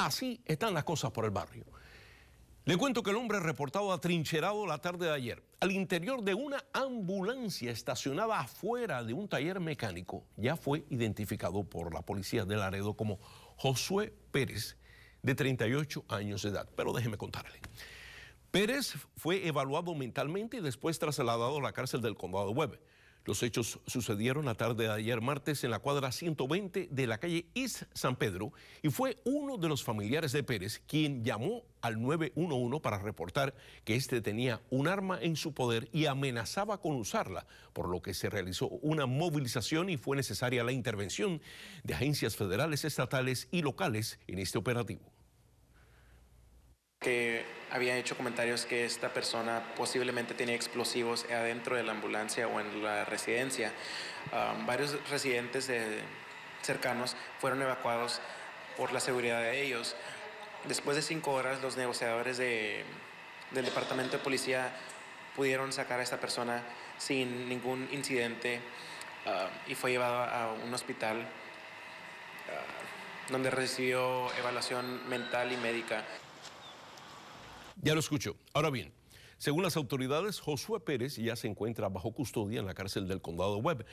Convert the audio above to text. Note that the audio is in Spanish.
Así están las cosas por el barrio. Le cuento que el hombre reportado atrincherado la tarde de ayer, al interior de una ambulancia estacionada afuera de un taller mecánico, ya fue identificado por la policía de Laredo como Josué Pérez, de 38 años de edad. Pero déjeme contarle. Pérez fue evaluado mentalmente y después trasladado a la cárcel del condado de Webb. Los hechos sucedieron la tarde de ayer martes en la cuadra 120 de la calle is San Pedro y fue uno de los familiares de Pérez quien llamó al 911 para reportar que este tenía un arma en su poder y amenazaba con usarla, por lo que se realizó una movilización y fue necesaria la intervención de agencias federales, estatales y locales en este operativo que había hecho comentarios que esta persona posiblemente tenía explosivos adentro de la ambulancia o en la residencia. varios residentes cercanos fueron evacuados por la seguridad de ellos. Después de cinco horas, los negociadores del departamento de policía pudieron sacar a esta persona sin ningún incidente y fue llevado a un hospital donde recibió evaluación mental y médica. Ya lo escucho. Ahora bien, según las autoridades, Josué Pérez ya se encuentra bajo custodia en la cárcel del condado Webb.